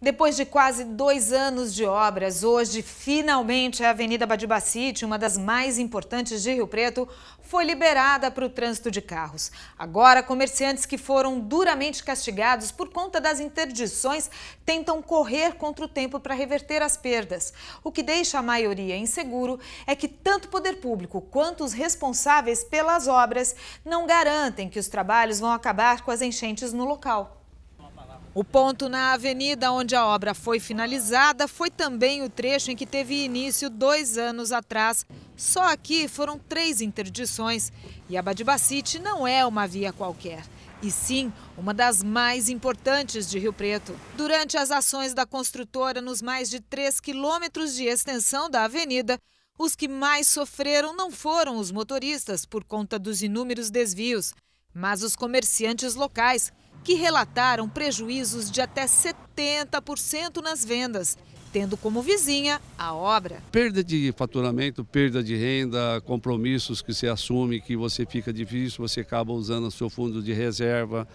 Depois de quase dois anos de obras, hoje, finalmente, a Avenida Badibacite, uma das mais importantes de Rio Preto, foi liberada para o trânsito de carros. Agora, comerciantes que foram duramente castigados por conta das interdições tentam correr contra o tempo para reverter as perdas. O que deixa a maioria inseguro é que tanto o poder público quanto os responsáveis pelas obras não garantem que os trabalhos vão acabar com as enchentes no local. O ponto na avenida onde a obra foi finalizada foi também o trecho em que teve início dois anos atrás. Só aqui foram três interdições e a Badibacite não é uma via qualquer. E sim, uma das mais importantes de Rio Preto. Durante as ações da construtora nos mais de 3 quilômetros de extensão da avenida, os que mais sofreram não foram os motoristas por conta dos inúmeros desvios, mas os comerciantes locais, que relataram prejuízos de até 70% nas vendas, tendo como vizinha a obra. Perda de faturamento, perda de renda, compromissos que você assume, que você fica difícil, você acaba usando o seu fundo de reserva,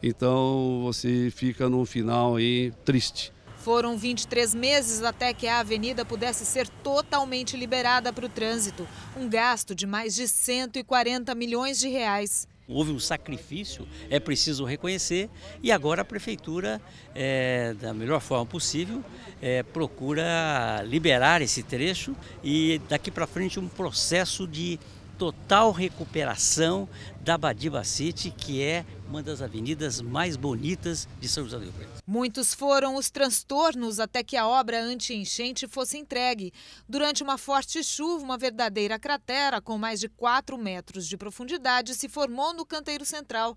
então você fica no final aí triste. Foram 23 meses até que a avenida pudesse ser totalmente liberada para o trânsito, um gasto de mais de 140 milhões de reais. Houve um sacrifício, é preciso reconhecer, e agora a prefeitura, é, da melhor forma possível, é, procura liberar esse trecho e daqui para frente um processo de total recuperação da Badiba City, que é uma das avenidas mais bonitas de São José do Rio Preto. Muitos foram os transtornos até que a obra anti-enchente fosse entregue. Durante uma forte chuva, uma verdadeira cratera com mais de 4 metros de profundidade se formou no canteiro central.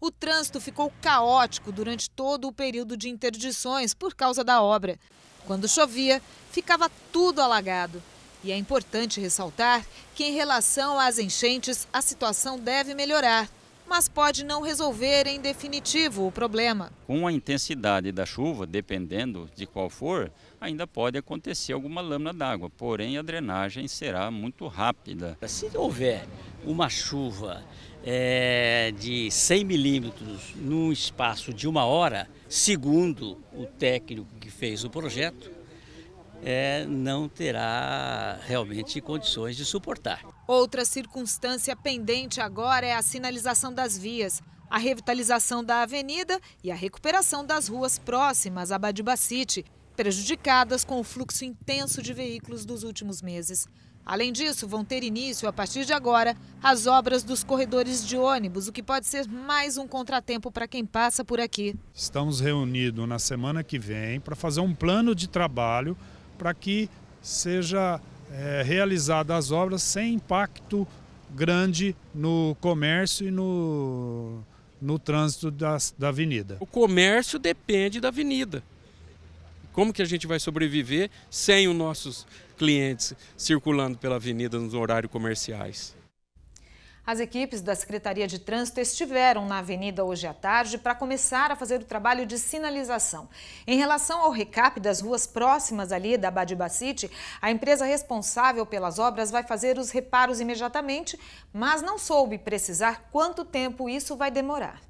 O trânsito ficou caótico durante todo o período de interdições por causa da obra. Quando chovia, ficava tudo alagado. E é importante ressaltar que, em relação às enchentes, a situação deve melhorar, mas pode não resolver em definitivo o problema. Com a intensidade da chuva, dependendo de qual for, ainda pode acontecer alguma lâmina d'água, porém a drenagem será muito rápida. Se houver uma chuva é, de 100 milímetros num espaço de uma hora, segundo o técnico que fez o projeto, é, não terá realmente condições de suportar. Outra circunstância pendente agora é a sinalização das vias, a revitalização da avenida e a recuperação das ruas próximas a Badibacite, prejudicadas com o fluxo intenso de veículos dos últimos meses. Além disso, vão ter início, a partir de agora, as obras dos corredores de ônibus, o que pode ser mais um contratempo para quem passa por aqui. Estamos reunidos na semana que vem para fazer um plano de trabalho para que seja é, realizada as obras sem impacto grande no comércio e no, no trânsito das, da avenida. O comércio depende da avenida. Como que a gente vai sobreviver sem os nossos clientes circulando pela avenida nos horários comerciais? As equipes da Secretaria de Trânsito estiveram na avenida hoje à tarde para começar a fazer o trabalho de sinalização. Em relação ao recap das ruas próximas ali da Badibacite, a empresa responsável pelas obras vai fazer os reparos imediatamente, mas não soube precisar quanto tempo isso vai demorar.